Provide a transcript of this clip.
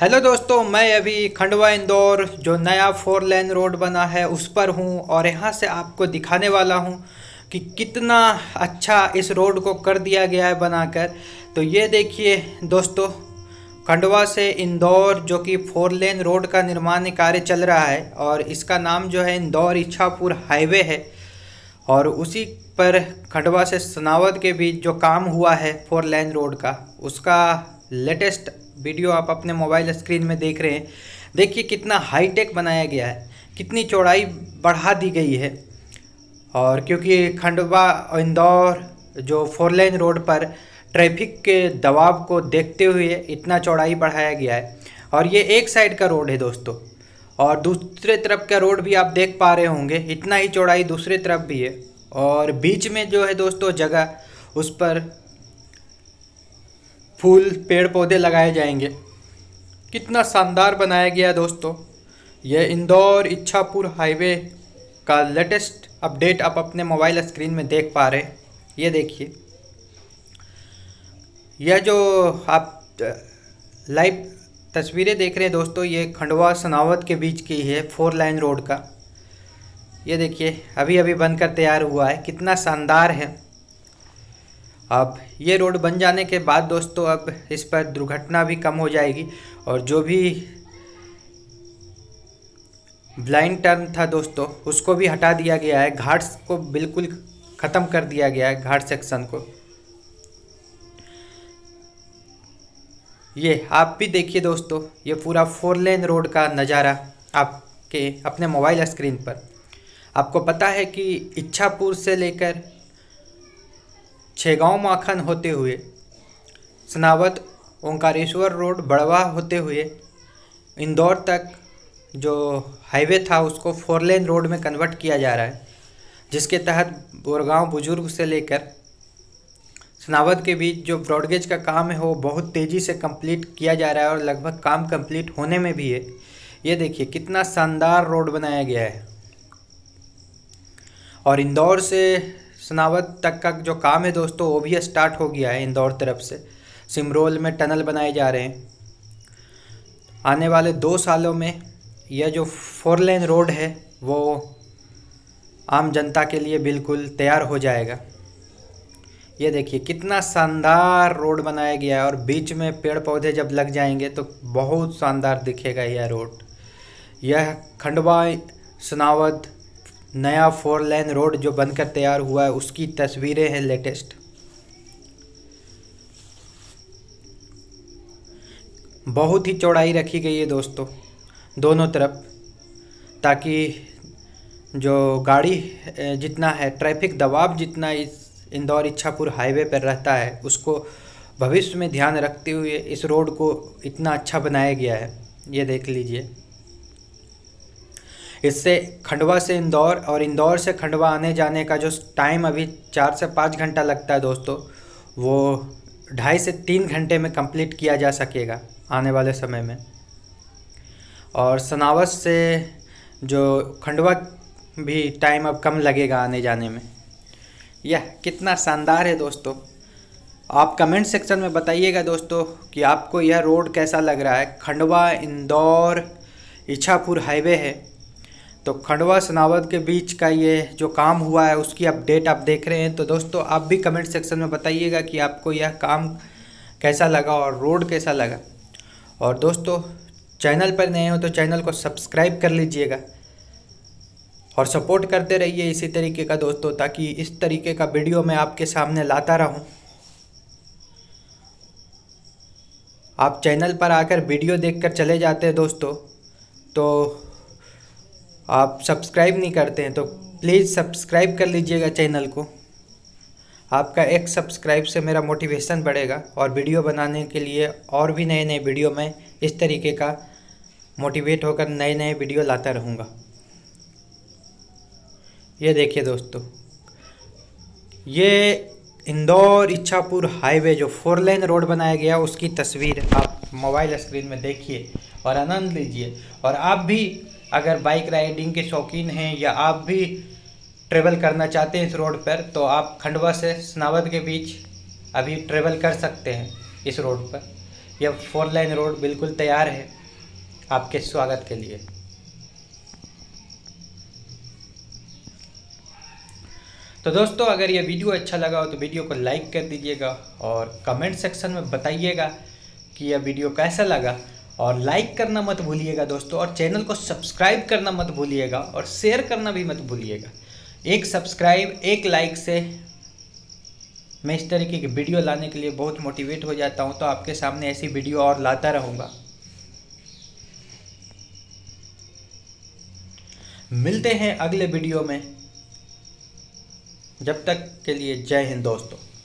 hello दोस्तों मैं अभी खंडवा इंदौर जो नया फोर लेन रोड बना है उस पर हूँ और यहाँ से आपको दिखाने वाला हूँ कि कितना अच्छा इस रोड को कर दिया गया है बनाकर तो ये देखिए दोस्तों खंडवा से इंदौर जो कि फोर लेन रोड का निर्माण कार्य चल रहा है और इसका नाम जो है इंदौर इच्छापुर हाईवे है और उसी पर खंडवा से सनावत के बीच जो काम हुआ है फोर लेन रोड का उसका लेटेस्ट वीडियो आप अपने मोबाइल स्क्रीन में देख रहे हैं देखिए कितना हाईटेक बनाया गया है कितनी चौड़ाई बढ़ा दी गई है और क्योंकि खंडवा और इंदौर जो फोर लेन रोड पर ट्रैफिक के दबाव को देखते हुए इतना चौड़ाई बढ़ाया गया है और ये एक साइड का रोड है दोस्तों और दूसरे तरफ का रोड भी आप देख पा रहे होंगे इतना ही चौड़ाई दूसरे तरफ भी है और बीच में जो है दोस्तों जगह उस पर फूल पेड़ पौधे लगाए जाएंगे कितना शानदार बनाया गया दोस्तों यह इंदौर इच्छापुर हाईवे का लेटेस्ट अपडेट आप अपने मोबाइल स्क्रीन में देख पा रहे हैं ये देखिए यह जो आप लाइव तस्वीरें देख रहे हैं दोस्तों ये खंडवा सनावत के बीच की है फोर लाइन रोड का ये देखिए अभी अभी बनकर तैयार हुआ है कितना शानदार है अब ये रोड बन जाने के बाद दोस्तों अब इस पर दुर्घटना भी कम हो जाएगी और जो भी ब्लाइंड टर्न था दोस्तों उसको भी हटा दिया गया है घाट को बिल्कुल ख़त्म कर दिया गया है घाट सेक्शन को ये आप भी देखिए दोस्तों ये पूरा फोर लेन रोड का नज़ारा आपके अपने मोबाइल स्क्रीन पर आपको पता है कि इच्छापुर से लेकर छेगांव माखन होते हुए सनावत ओंकारेश्वर रोड बड़वा होते हुए इंदौर तक जो हाईवे था उसको फोर लेन रोड में कन्वर्ट किया जा रहा है जिसके तहत बोरगांव बुजुर्ग से लेकर सनावत के बीच जो ब्रॉडगेज का काम है वो बहुत तेज़ी से कंप्लीट किया जा रहा है और लगभग काम कंप्लीट होने में भी है ये देखिए कितना शानदार रोड बनाया गया है और इंदौर से सनावत तक का जो काम है दोस्तों वो भी स्टार्ट हो गया है इंदौर तरफ से सिमरोल में टनल बनाए जा रहे हैं आने वाले दो सालों में यह जो फोर लेन रोड है वो आम जनता के लिए बिल्कुल तैयार हो जाएगा ये देखिए कितना शानदार रोड बनाया गया है और बीच में पेड़ पौधे जब लग जाएंगे तो बहुत शानदार दिखेगा यह रोड यह खंडवा सनावत नया फोर लेन रोड जो बनकर तैयार हुआ है उसकी तस्वीरें हैं लेटेस्ट बहुत ही चौड़ाई रखी गई है दोस्तों दोनों तरफ ताकि जो गाड़ी जितना है ट्रैफिक दबाव जितना इस इंदौर इच्छापुर हाईवे पर रहता है उसको भविष्य में ध्यान रखते हुए इस रोड को इतना अच्छा बनाया गया है ये देख लीजिए इससे खंडवा से इंदौर और इंदौर से खंडवा आने जाने का जो टाइम अभी चार से पाँच घंटा लगता है दोस्तों वो ढाई से तीन घंटे में कंप्लीट किया जा सकेगा आने वाले समय में और सनावस से जो खंडवा भी टाइम अब कम लगेगा आने जाने में यह कितना शानदार है दोस्तों आप कमेंट सेक्शन में बताइएगा दोस्तों कि आपको यह रोड कैसा लग रहा है खंडवा इंदौर इच्छापुर हाईवे है तो खंडवा सनावत के बीच का ये जो काम हुआ है उसकी अपडेट आप देख रहे हैं तो दोस्तों आप भी कमेंट सेक्शन में बताइएगा कि आपको यह काम कैसा लगा और रोड कैसा लगा और दोस्तों चैनल पर नए हो तो चैनल को सब्सक्राइब कर लीजिएगा और सपोर्ट करते रहिए इसी तरीके का दोस्तों ताकि इस तरीके का वीडियो मैं आपके सामने लाता रहूं आप चैनल पर आकर वीडियो देखकर चले जाते हैं दोस्तों तो आप सब्सक्राइब नहीं करते हैं तो प्लीज़ सब्सक्राइब कर लीजिएगा चैनल को आपका एक सब्सक्राइब से मेरा मोटिवेशन बढ़ेगा और वीडियो बनाने के लिए और भी नए नए वीडियो में इस तरीके का मोटिवेट होकर नए नए वीडियो लाता रहूँगा ये देखिए दोस्तों ये इंदौर इच्छापुर हाईवे जो फोर लेन रोड बनाया गया उसकी तस्वीर आप मोबाइल स्क्रीन में देखिए और आनंद लीजिए और आप भी अगर बाइक राइडिंग के शौकीन हैं या आप भी ट्रेवल करना चाहते हैं इस रोड पर तो आप खंडवा से स्नावद के बीच अभी ट्रेवल कर सकते हैं इस रोड पर यह फोर लाइन रोड बिल्कुल तैयार है आपके स्वागत के लिए तो दोस्तों अगर यह वीडियो अच्छा लगा हो तो वीडियो को लाइक कर दीजिएगा और कमेंट सेक्शन में बताइएगा कि यह वीडियो कैसा लगा और लाइक करना मत भूलिएगा दोस्तों और चैनल को सब्सक्राइब करना मत भूलिएगा और शेयर करना भी मत भूलिएगा एक सब्सक्राइब एक लाइक से मैं इस तरीके की वीडियो लाने के लिए बहुत मोटिवेट हो जाता हूँ तो आपके सामने ऐसी वीडियो और लाता रहूँगा मिलते हैं अगले वीडियो में जब तक के लिए जय हिंद दोस्तों